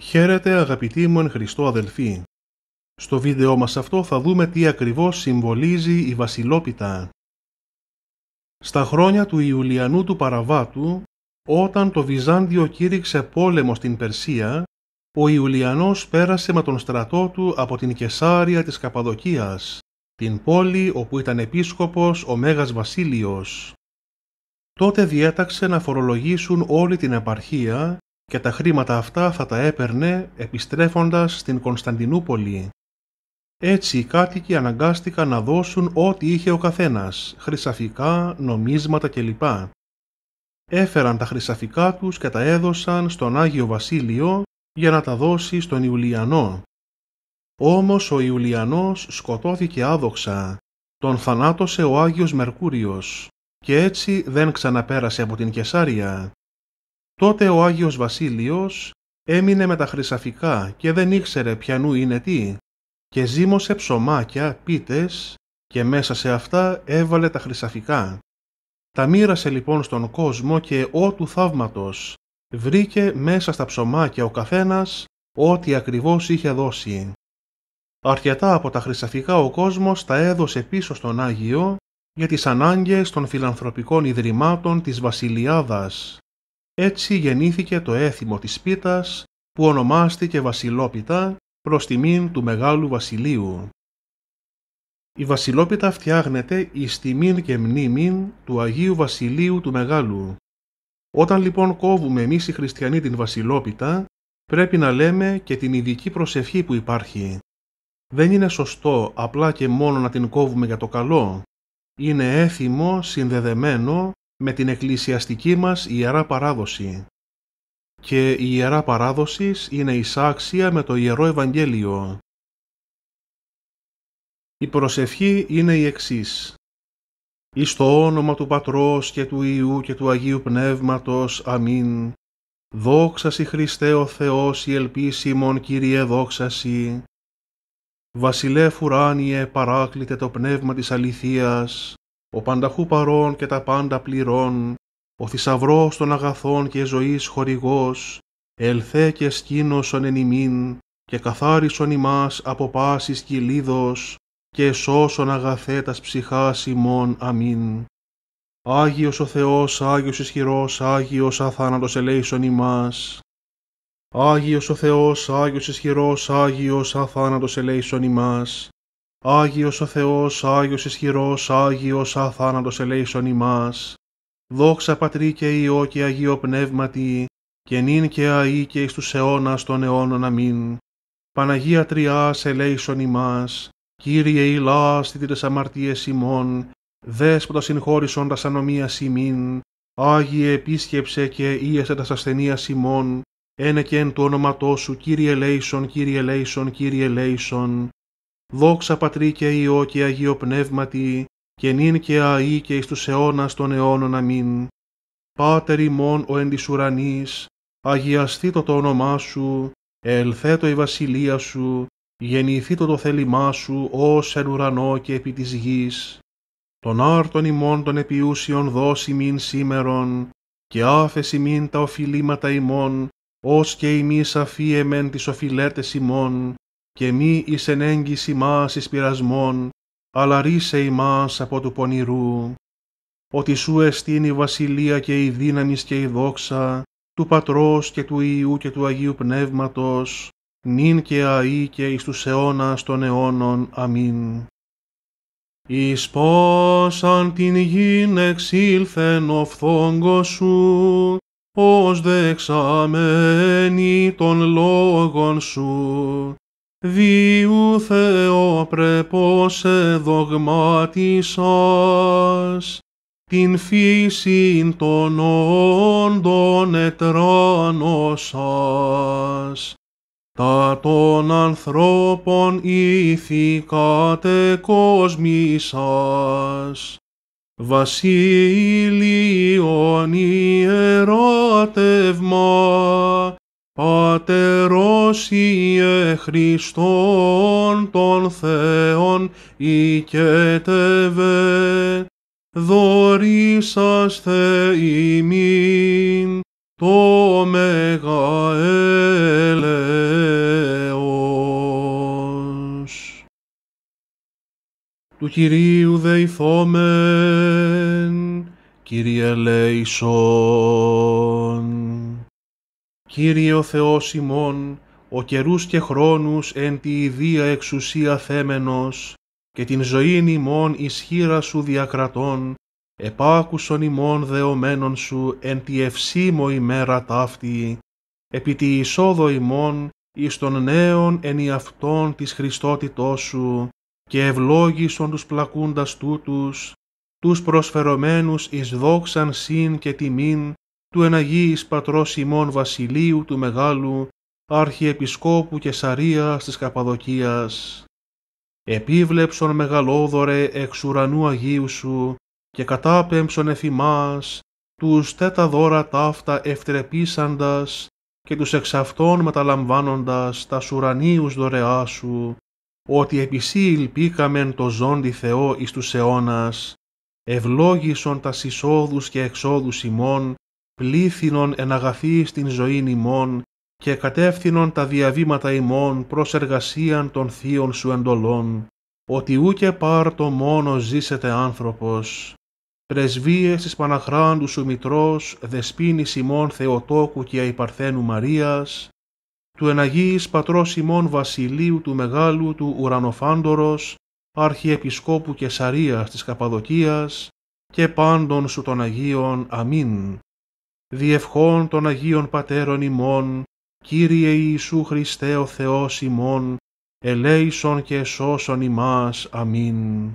Χαίρετε αγαπητοί μου εν Χριστώ αδελφοί. Στο βίντεο μας αυτό θα δούμε τι ακριβώς συμβολίζει η βασιλόπιτα. Στα χρόνια του Ιουλιανού του Παραβάτου, όταν το Βυζάντιο κήρυξε πόλεμο στην Περσία, ο Ιουλιανός πέρασε με τον στρατό του από την Κεσάρια της Καπαδοκίας, την πόλη όπου ήταν επίσκοπος ο Μέγας Βασίλειος. Τότε διέταξε να φορολογήσουν όλη την επαρχία και τα χρήματα αυτά θα τα έπαιρνε επιστρέφοντας στην Κωνσταντινούπολη. Έτσι οι κάτοικοι αναγκάστηκαν να δώσουν ό,τι είχε ο καθένας, χρυσαφικά, νομίσματα κλπ. Έφεραν τα χρυσαφικά τους και τα έδωσαν στον Άγιο Βασίλειο για να τα δώσει στον Ιουλιανό. Όμως ο Ιουλιανός σκοτώθηκε άδοξα, τον θανάτωσε ο Άγιος Μερκούριος και έτσι δεν ξαναπέρασε από την Κεσάρια. Τότε ο Άγιος Βασίλειος έμεινε με τα χρυσαφικά και δεν ήξερε πιανού είναι τι και ζήμωσε ψωμάκια, πίτες και μέσα σε αυτά έβαλε τα χρυσαφικά. Τα μοίρασε λοιπόν στον κόσμο και ό του θαύματος βρήκε μέσα στα ψωμάκια ο καθένας ό,τι ακριβώς είχε δώσει. Αρκετά από τα χρυσαφικά ο κόσμος τα έδωσε πίσω στον Άγιο για τις ανάγκες των φιλανθρωπικών ιδρυμάτων της Βασιλιάδας έτσι γεννήθηκε το έθιμο της πίτας που ονομάστηκε βασιλόπιτα προς τιμήν του μεγάλου βασιλείου. Η βασιλόπιτα φτιάγνεται εις τιμήν και μνήμην του Αγίου Βασιλείου του Μεγάλου. Όταν λοιπόν κόβουμε εμείς οι χριστιανοί την βασιλόπιτα, πρέπει να λέμε και την ειδική προσευχή που υπάρχει. Δεν είναι σωστό απλά και μόνο να την κόβουμε για το καλό. Είναι έθιμο, συνδεδεμένο με την εκκλησιαστική μας Ιερά Παράδοση. Και η Ιερά Παράδοση είναι ισάξια με το Ιερό Ευαγγέλιο. Η προσευχή είναι η εξής. Εις το όνομα του Πατρός και του Ιού και του Αγίου Πνεύματος. Αμήν. Σοι Χριστέ ο Θεός η ελπίσιμον Κύριε δόξα Σοι. Βασιλεύ ουράνιε παράκλητε το πνεύμα της αληθείας ο πανταχού παρών και τα πάντα πληρών, ο θησαυρός των αγαθών και ζωής χορηγός, ελθέ και σκήνωσον εν ημίν, και καθάρισον ημάς από πάσης κυλίδος, και σώσον αγαθέτας ψυχάς ημών. Αμήν. Άγιος ο Θεός, Άγιος ισχυρός, Άγιος αθάνατος ελέησον ημάς. Άγιος ο Θεός, Άγιος ισχυρός, Άγιος αθάνατος ελέησον ημάς. Άγιος ο Θεός, Άγιος ισχυρός, Άγιος αθάνατος ελέησον ημάς. Δόξα Πατρί και Υιό και Αγίο Πνεύματι, και νυν και αΐ και εις τους αιώνας των αιώνων αμήν. Παναγία Τριάς ελέησον ημάς, Κύριε ηλάς στι τις αμαρτίες ημών, δέσποτα συγχώρησον τα σανομία ημίν, Άγιε επίσκεψε και ίεσε τας σασθενία ημών, ένε και εν του όνοματός σου, Κύριε Λέισον, Κύριε Λέισον, Κύριε Λέισον, Δόξα Πατρί και Υιό και Αγίο Πνεύματι, και νυν και αΐ και εις τους αιώνας των αιώνων αμήν. Πάτερ ημών ο εν της ουρανής, αγιαστεί το το όνομά Σου, ελθέτω η βασιλεία Σου, γεννηθεί το το θέλημά Σου ως εν ουρανό και επί της γης. Τον άρτον ημών των επιούσιων δώση μην σήμερον, και άφεση μην τα οφειλήματα ημών, ως και ημείς αφίεμεν τις οφειλέτες ημών, και μη εις ενέγγιση μας εις πειρασμών, αλλά ρίσε ημάς από του πονηρού. Ότι σου εστίν η βασιλεία και η δύναμης και η δόξα, του Πατρός και του Ιού και του Αγίου Πνεύματος, νυν και αΐ και εις τους αιώνας των αιώνων. Αμήν. Εις αν την γην εξήλθεν ο φθόγκος σου, ως δεξαμένη των λόγων σου, Διού πρέπος εδογμάτισας, την φύση των όντων ετράνωσας, τα των ανθρώπων ηθικάτε κατεκοσμήσας. Βασίλειον ιεράτευμα, Πατερός Ιε Χριστόν των Θεών οικετεύε, δωρήσας ημίν το Μεγα Του Κυρίου Δεϊθόμεν, Κύριε Λέησον. Κύριε ο Θεός ημών, ο καιρούς και χρόνους εν τη ιδία εξουσία θέμενος, και την ζωήν ημών ισχύρα σου διακρατών, επάκουσον ημών δεωμένων σου εν τη ευσύμω ημέρα ταύτη, επί τη εισόδο ημών εις των νέων εν αυτών της Χριστότητός σου, και ευλόγησον τους πλακούντας τούτους, τους προσφερομένους εις δόξαν συν και τιμήν του εναγίης πατρός ημών βασιλείου του μεγάλου αρχιεπισκόπου Σαρία της Καπαδοκίας. Επίβλεψον μεγαλόδωρε εξ ουρανού Αγίου σου και κατάπεμψον εφημάς τους τέτα δώρα ταύτα ευτρεπίσαντας και τους εξ αυτών μεταλαμβάνοντας τα σουρανίους δωρεά σου, ότι επισή πήκαμεν το ζώντι Θεό εις τους αιώνας, ευλόγησον τα εισόδους και εξόδους ημών πλήθυνον εν αγαθή στην ζωήν ημών και κατεύθυνον τα διαβήματα ημών προς εργασίαν των θείων σου εντολών, ότι ούκε πάρτο μόνο ζήσετε άνθρωπος. Πρεσβείες της Παναχράντου σου Μητρός, δεσπίνης ημών Θεοτόκου και Αϊπαρθένου Μαρίας, του εναγίης πατρός ημών Βασιλείου του Μεγάλου του Ουρανοφάντορος, Αρχιεπισκόπου Κεσαρίας της Καπαδοκίας και πάντων σου των Αγίων. Αμήν διευχών των Αγίων Πατέρων ημών, Κύριε Ιησού Χριστέ ο Θεός ημών, ελέησον και σώσον ημάς. Αμήν.